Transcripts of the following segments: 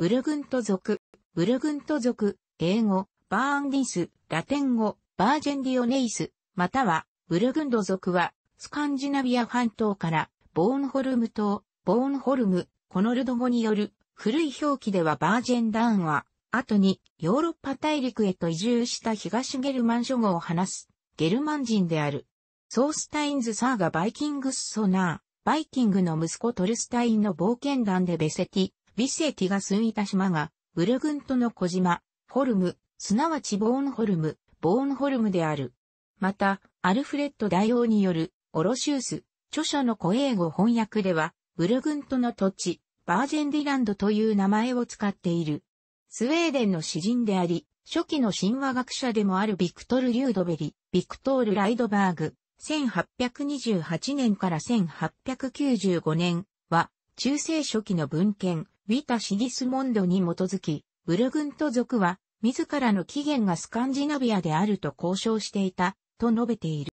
ブルグント族、ブルグント族、英語、バーンディス、ラテン語、バージェンディオネイス、または、ブルグンド族は、スカンジナビア半島から、ボーンホルム島、ボーンホルム、コノルド語による、古い表記ではバージェンダーンは、後にヨーロッパ大陸へと移住した東ゲルマン諸語を話す、ゲルマン人である。ソースタインズ・サーガ・バイキングス・ソナー、バイキングの息子トルスタインの冒険団でベセティ、ビセティが住みた島が、ブルグントの小島、ホルム、すなわちボーンホルム、ボーンホルムである。また、アルフレッド大王による、オロシウス、著書の古英語翻訳では、ブルグントの土地、バージェンディランドという名前を使っている。スウェーデンの詩人であり、初期の神話学者でもあるビクトル・リュードベリ、ビクトール・ライドバーグ、1828年から1895年は、中世初期の文献、ウィタ・シギスモンドに基づき、ブルグント族は、自らの起源がスカンジナビアであると交渉していた、と述べている。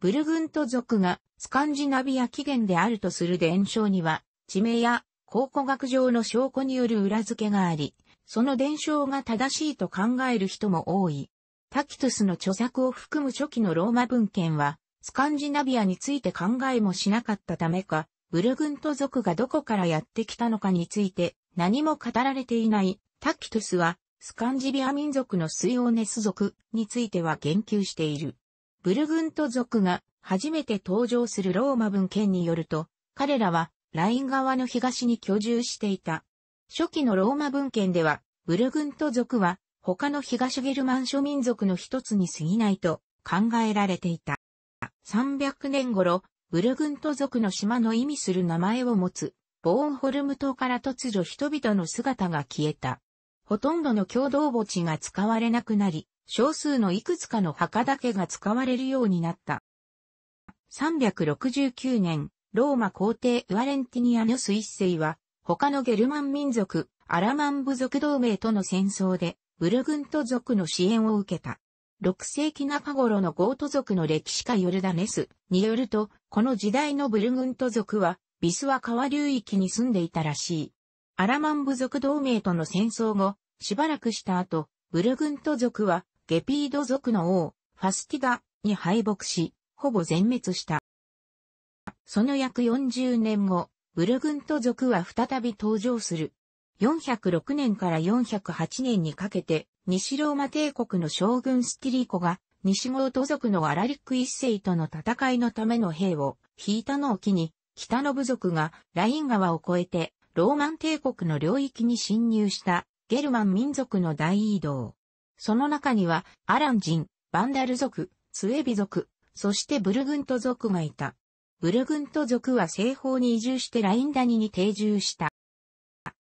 ブルグント族がスカンジナビア起源であるとする伝承には、地名や考古学上の証拠による裏付けがあり、その伝承が正しいと考える人も多い。タキトゥスの著作を含む初期のローマ文献は、スカンジナビアについて考えもしなかったためか、ブルグント族がどこからやってきたのかについて何も語られていないタキトゥスはスカンジビア民族のスイオーネス族については言及している。ブルグント族が初めて登場するローマ文献によると、彼らはライン側の東に居住していた。初期のローマ文献では、ブルグント族は他の東ゲルマン諸民族の一つに過ぎないと考えられていた。300年頃、ウルグント族の島の意味する名前を持つ、ボーンホルム島から突如人々の姿が消えた。ほとんどの共同墓地が使われなくなり、少数のいくつかの墓だけが使われるようになった。369年、ローマ皇帝ウアレンティニアヌス一世は、他のゲルマン民族、アラマン部族同盟との戦争で、ブルグント族の支援を受けた。6世紀中頃のゴート族の歴史家ヨルダネスによると、この時代のブルグント族は、ビスワ川流域に住んでいたらしい。アラマン部族同盟との戦争後、しばらくした後、ブルグント族は、ゲピード族の王、ファスティガに敗北し、ほぼ全滅した。その約40年後、ブルグント族は再び登場する。406年から408年にかけて、西ローマ帝国の将軍スティリコが、西ゴート族のアラリック一世との戦いのための兵を引いたのを機に、北の部族がライン川を越えて、ローマン帝国の領域に侵入したゲルマン民族の大移動。その中には、アラン人、バンダル族、ツエビ族、そしてブルグント族がいた。ブルグント族は西方に移住してラインダニに定住した。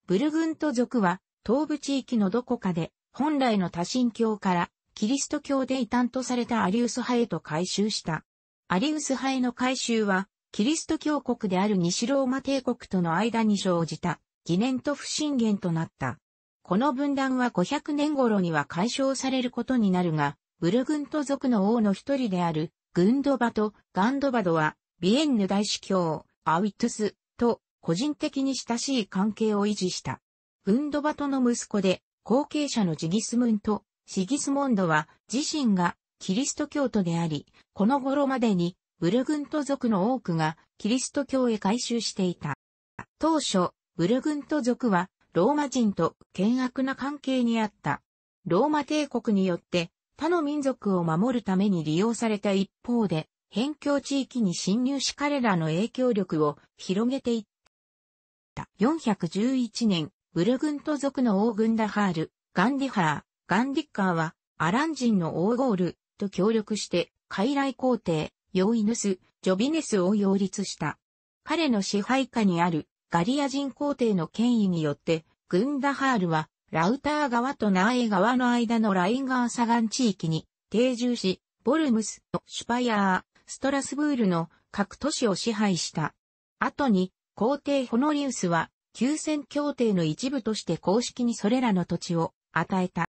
ブルグント族は東部地域のどこかで本来の多神教からキリスト教で異端とされたアリウス派へと改宗した。アリウス派への改宗は、キリスト教国である西ローマ帝国との間に生じた疑念と不信源となった。この分断は500年頃には解消されることになるが、ブルグント族の王の一人であるグンドバとガンドバドは、ビエンヌ大司教、アウィトゥスと個人的に親しい関係を維持した。グンドバトの息子で後継者のジギスムント、シギスモンドは自身がキリスト教徒であり、この頃までにブルグント族の多くがキリスト教へ改宗していた。当初、ブルグント族はローマ人と険悪な関係にあった。ローマ帝国によって他の民族を守るために利用された一方で、辺境地域に侵入し彼らの影響力を広げていった。411年、ブルグント族の王軍ダハール、ガンディハー、ガンディッカーは、アラン人の王ゴールと協力して、傀儡皇帝、ヨイヌス、ジョビネスを擁立した。彼の支配下にあるガリア人皇帝の権威によって、グンダハールは、ラウター川とナーエ川の間のラインガーサガン地域に定住し、ボルムスのシュパヤー、ストラスブールの各都市を支配した。後に、皇帝ホノリウスは休戦協定の一部として公式にそれらの土地を与えた。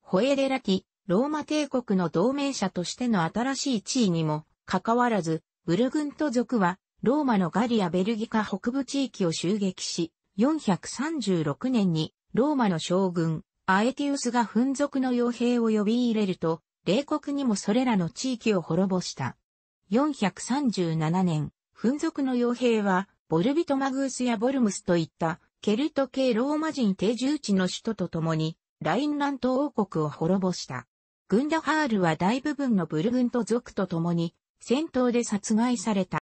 ホエレラティ、ローマ帝国の同盟者としての新しい地位にも、かかわらず、ブルグント族は、ローマのガリア・ベルギカ北部地域を襲撃し、436年に、ローマの将軍、アエティウスが粉族の傭兵を呼び入れると、冷国にもそれらの地域を滅ぼした。437年、粉族の傭兵は、ボルビトマグースやボルムスといったケルト系ローマ人定住地の首都とともに、ラインラント王国を滅ぼした。グンダハールは大部分のブルグント族とともに、戦闘で殺害された。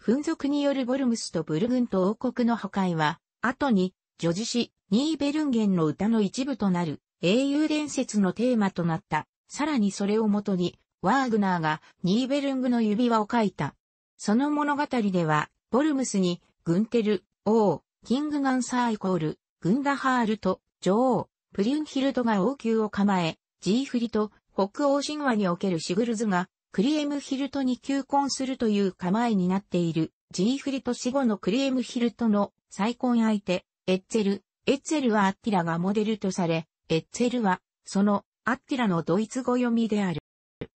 紛族によるボルムスとブルグント王国の破壊は、後に、女子詩、ニーベルンゲンの歌の一部となる、英雄伝説のテーマとなった。さらにそれをもとに、ワーグナーがニーベルングの指輪を書いた。その物語では、ボルムスに、グンテル、王、キングガンサーイコール、グンダハールと、女王、プリュンヒルトが王宮を構え、ジーフリと、北欧神話におけるシグルズが、クリエムヒルトに求婚するという構えになっている、ジーフリと死後のクリエムヒルトの再婚相手、エッツェル、エッツェルはアッティラがモデルとされ、エッツェルは、その、アッティラのドイツ語読みである。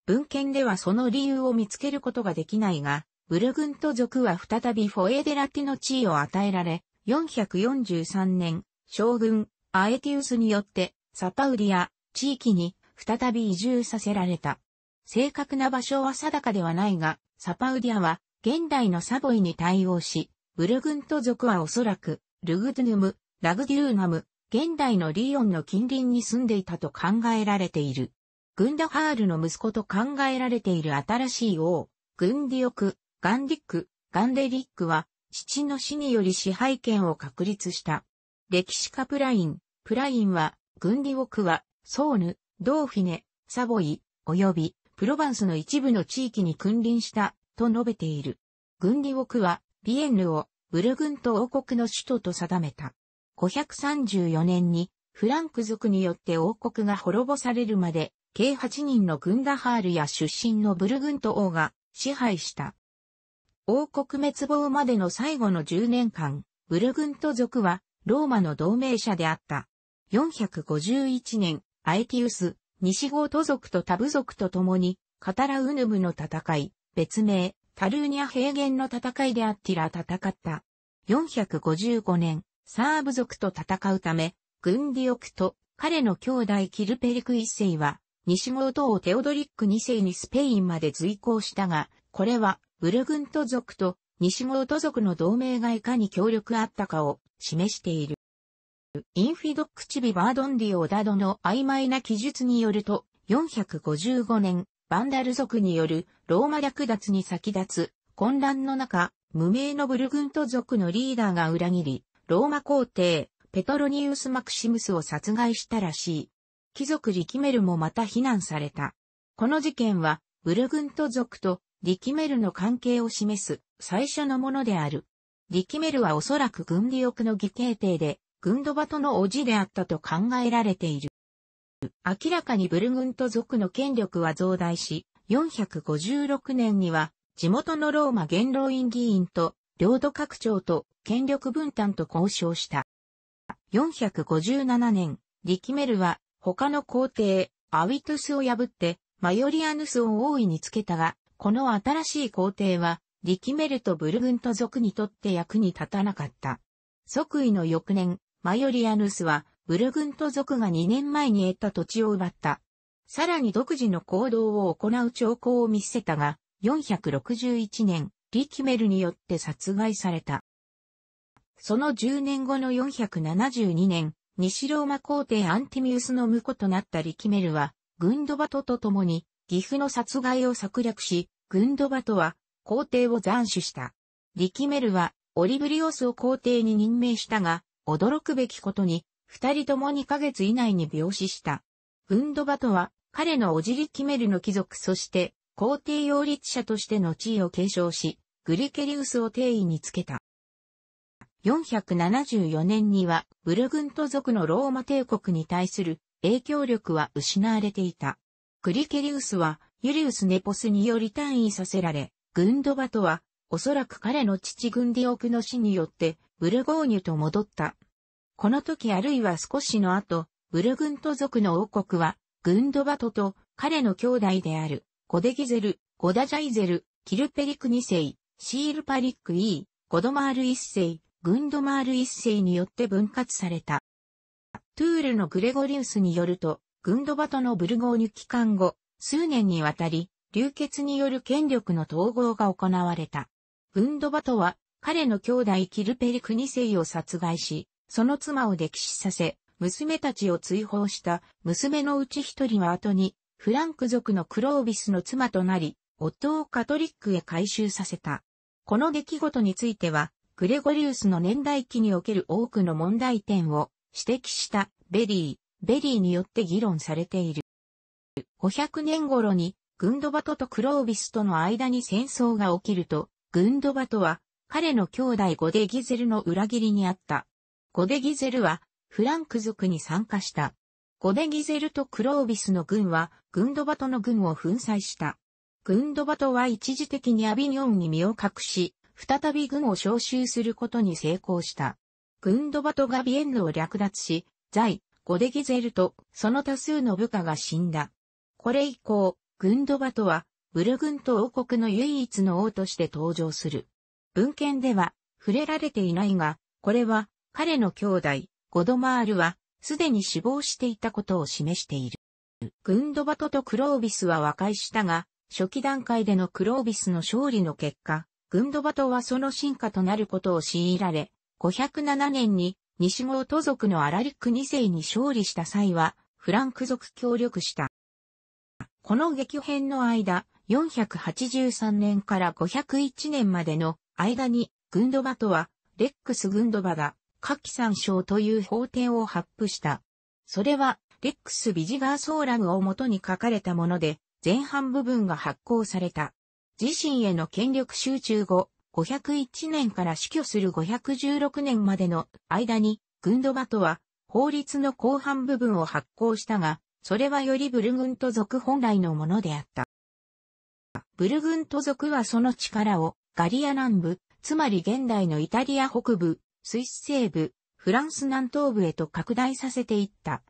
文献ではその理由を見つけることができないが、ブルグント族は再びフォエデラティの地位を与えられ、443年、将軍、アエティウスによって、サパウリア、地域に、再び移住させられた。正確な場所は定かではないが、サパウディアは、現代のサボイに対応し、ブルグント族はおそらく、ルグドゥヌム、ラグデューナム、現代のリヨンの近隣に住んでいたと考えられている。グンダハールの息子と考えられている新しい王、グンディオク、ガンディック、ガンデリックは、父の死により支配権を確立した。歴史家プライン、プラインは、軍利奥は、ソーヌ、ドーフィネ、サボイ、及び、プロヴァンスの一部の地域に君臨した、と述べている。軍利奥は、ビエンヌを、ブルグント王国の首都と定めた。534年に、フランク族によって王国が滅ぼされるまで、計8人のグンダハールや出身のブルグント王が支配した。王国滅亡までの最後の10年間、ブルグント族はローマの同盟者であった。451年、アエティウス、西ゴート族とタブ族と共に、カタラウヌムの戦い、別名、タルーニャ平原の戦いでアッティラ戦った。455年、サーブ族と戦うため、グンディオクと彼の兄弟キルペリク一世は、西ゴート王テオドリック二世にスペインまで随行したが、これはブルグント族と西ゴート族の同盟がいかに協力あったかを示している。インフィドックチビバードンディオダドの曖昧な記述によると、455年、バンダル族によるローマ略奪に先立つ混乱の中、無名のブルグント族のリーダーが裏切り、ローマ皇帝、ペトロニウス・マクシムスを殺害したらしい。貴族リキメルもまた非難された。この事件は、ブルグント族とリキメルの関係を示す最初のものである。リキメルはおそらく軍利欲の義兄弟で、軍ドバとの叔父であったと考えられている。明らかにブルグント族の権力は増大し、456年には地元のローマ元老院議員と領土拡張と権力分担と交渉した。457年、リキメルは他の皇帝、アウィトゥスを破ってマヨリアヌスを王位につけたが、この新しい皇帝は、リキメルとブルグント族にとって役に立たなかった。即位の翌年、マヨリアヌスは、ブルグント族が2年前に得た土地を奪った。さらに独自の行動を行う兆候を見せたが、461年、リキメルによって殺害された。その10年後の472年、西ローマ皇帝アンティミウスの婿となったリキメルは、グンドバトと共に、岐阜の殺害を策略し、グンドバトは皇帝を斬首した。リキメルはオリブリオスを皇帝に任命したが、驚くべきことに、二人とも二ヶ月以内に病死した。グンドバトは彼のオジリキメルの貴族そして皇帝擁立者としての地位を継承し、グリケリウスを帝位につけた。474年にはブルグント族のローマ帝国に対する影響力は失われていた。グリケリウスはユリウス・ネポスにより単位させられ、グンドバトは、おそらく彼の父グンディオクの死によって、ブルゴーニュと戻った。この時あるいは少しの後、ブルグント族の王国は、グンドバトと彼の兄弟である、ゴデギゼル、ゴダジャイゼル、キルペリク2世、シールパリック E、ゴドマール1世、グンドマール1世によって分割された。トゥールのグレゴリウスによると、グンドバトのブルゴーニュ帰還後、数年にわたり、流血による権力の統合が行われた。ブンドバトは、彼の兄弟キルペリクニセイを殺害し、その妻を溺死させ、娘たちを追放した娘のうち一人は後に、フランク族のクロービスの妻となり、夫をカトリックへ回収させた。この出来事については、グレゴリウスの年代記における多くの問題点を指摘したベリー、ベリーによって議論されている。500年頃に、グンドバトとクロービスとの間に戦争が起きると、グンドバトは、彼の兄弟ゴデギゼルの裏切りにあった。ゴデギゼルは、フランク族に参加した。ゴデギゼルとクロービスの軍は、グンドバトの軍を粉砕した。グンドバトは一時的にアビニョンに身を隠し、再び軍を召集することに成功した。グンドバトがビエンヌを略奪し、在、ゴデギゼルとその多数の部下が死んだ。これ以降、グンドバトは、ブルグント王国の唯一の王として登場する。文献では、触れられていないが、これは、彼の兄弟、ゴドマールは、すでに死亡していたことを示している。グンドバトとクロービスは和解したが、初期段階でのクロービスの勝利の結果、グンドバトはその進化となることを強いられ、507年に西郷都族のアラリック2世に勝利した際は、フランク族協力した。この激変の間、483年から501年までの間に、グンドバとは、レックス・グンドバが、夏季参照という法典を発布した。それは、レックス・ビジガーソーラムを元に書かれたもので、前半部分が発行された。自身への権力集中後、501年から死去する516年までの間に、グンドバとは、法律の後半部分を発行したが、それはよりブルグント族本来のものであった。ブルグント族はその力をガリア南部、つまり現代のイタリア北部、スイス西部、フランス南東部へと拡大させていった。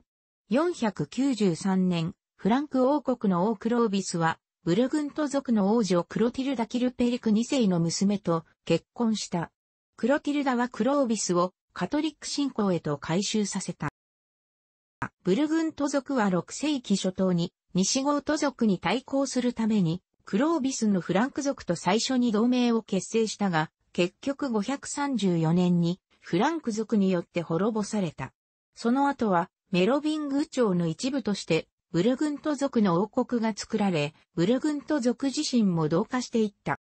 493年、フランク王国の王クロービスは、ブルグント族の王女クロティルダ・キルペリク2世の娘と結婚した。クロティルダはクロービスをカトリック信仰へと改修させた。ブルグント族は6世紀初頭に西ゴート族に対抗するために、クロービスのフランク族と最初に同盟を結成したが、結局534年にフランク族によって滅ぼされた。その後はメロビング朝の一部としてブルグント族の王国が作られ、ブルグント族自身も同化していった。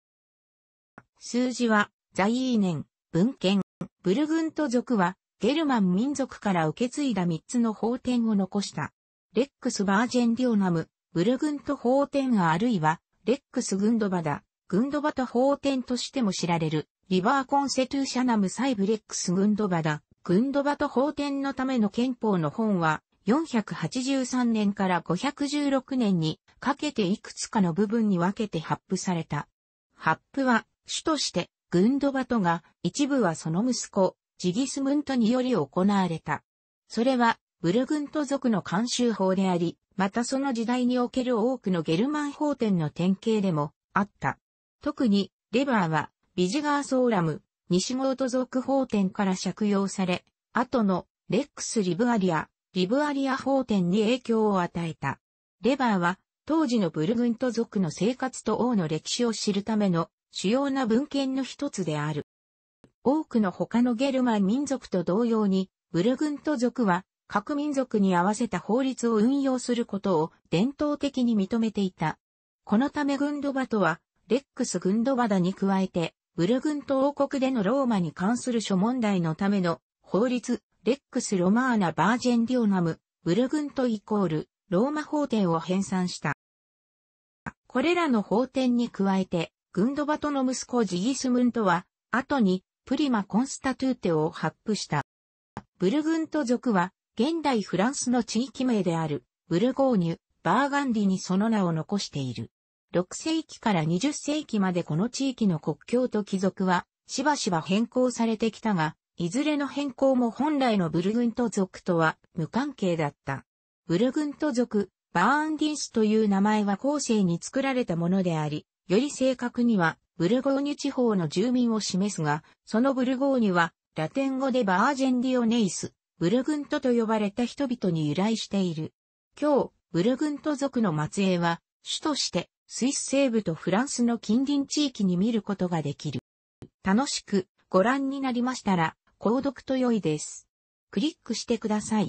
数字は、在イー年、文献、ブルグント族はゲルマン民族から受け継いだ3つの法典を残した。レックス・バージェン・ディオナム、ブルグント法典あるいは、レックス・グンドバダ、グンドバタ法典としても知られる、リバー・コンセトゥーシャナム・サイブレックス・グンドバダ、グンドバタ法典のための憲法の本は、483年から516年にかけていくつかの部分に分けて発布された。発布は、主として、グンドバトが、一部はその息子、ジギスムントにより行われた。それは、ブルグント族の慣習法であり、またその時代における多くのゲルマン法典の典型でもあった。特に、レバーは、ビジガーソーラム、西ゴート族法典から借用され、後のレックス・リブアリア、リブアリア法典に影響を与えた。レバーは、当時のブルグント族の生活と王の歴史を知るための主要な文献の一つである。多くの他のゲルマン民族と同様に、ブルグント族は各民族に合わせた法律を運用することを伝統的に認めていた。このためグンドバトは、レックス・グンドバダに加えて、ブルグント王国でのローマに関する諸問題のための法律、レックス・ロマーナ・バージェン・ディオナム、ブルグントイコール、ローマ法典を編纂した。これらの法典に加えて、グンドバトの息子ジギスムントは、後にプリマ・コンスタトゥーテを発布した。ブルグント族は、現代フランスの地域名である、ブルゴーニュ、バーガンディにその名を残している。6世紀から20世紀までこの地域の国境と貴族は、しばしば変更されてきたが、いずれの変更も本来のブルグント族とは無関係だった。ブルグント族、バーンディンスという名前は後世に作られたものであり、より正確にはブルゴーニュ地方の住民を示すが、そのブルゴーニュは、ラテン語でバージェンディオネイス、ブルグントと呼ばれた人々に由来している。今日、ブルグント族の末裔は、主として、スイス西部とフランスの近隣地域に見ることができる。楽しくご覧になりましたら、購読と良いです。クリックしてください。